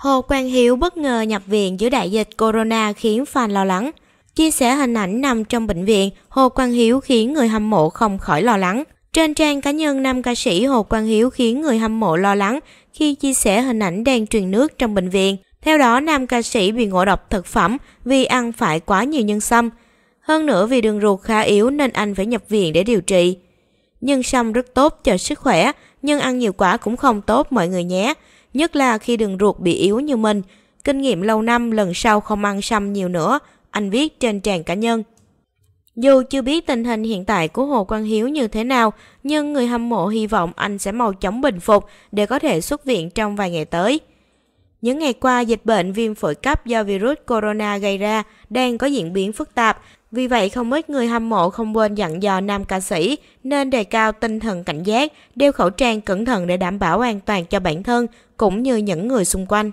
Hồ Quang Hiếu bất ngờ nhập viện giữa đại dịch corona khiến fan lo lắng. Chia sẻ hình ảnh nằm trong bệnh viện, Hồ Quang Hiếu khiến người hâm mộ không khỏi lo lắng. Trên trang cá nhân nam ca sĩ Hồ Quang Hiếu khiến người hâm mộ lo lắng khi chia sẻ hình ảnh đang truyền nước trong bệnh viện. Theo đó, nam ca sĩ bị ngộ độc thực phẩm vì ăn phải quá nhiều nhân sâm. Hơn nữa vì đường ruột khá yếu nên anh phải nhập viện để điều trị. Nhân sâm rất tốt cho sức khỏe, nhưng ăn nhiều quả cũng không tốt mọi người nhé nhất là khi đường ruột bị yếu như mình. Kinh nghiệm lâu năm lần sau không ăn sâm nhiều nữa, anh viết trên trang cá nhân. Dù chưa biết tình hình hiện tại của Hồ Quang Hiếu như thế nào, nhưng người hâm mộ hy vọng anh sẽ mau chóng bình phục để có thể xuất viện trong vài ngày tới. Những ngày qua, dịch bệnh viêm phổi cấp do virus corona gây ra đang có diễn biến phức tạp. Vì vậy, không ít người hâm mộ không quên dặn dò nam ca sĩ nên đề cao tinh thần cảnh giác, đeo khẩu trang cẩn thận để đảm bảo an toàn cho bản thân cũng như những người xung quanh.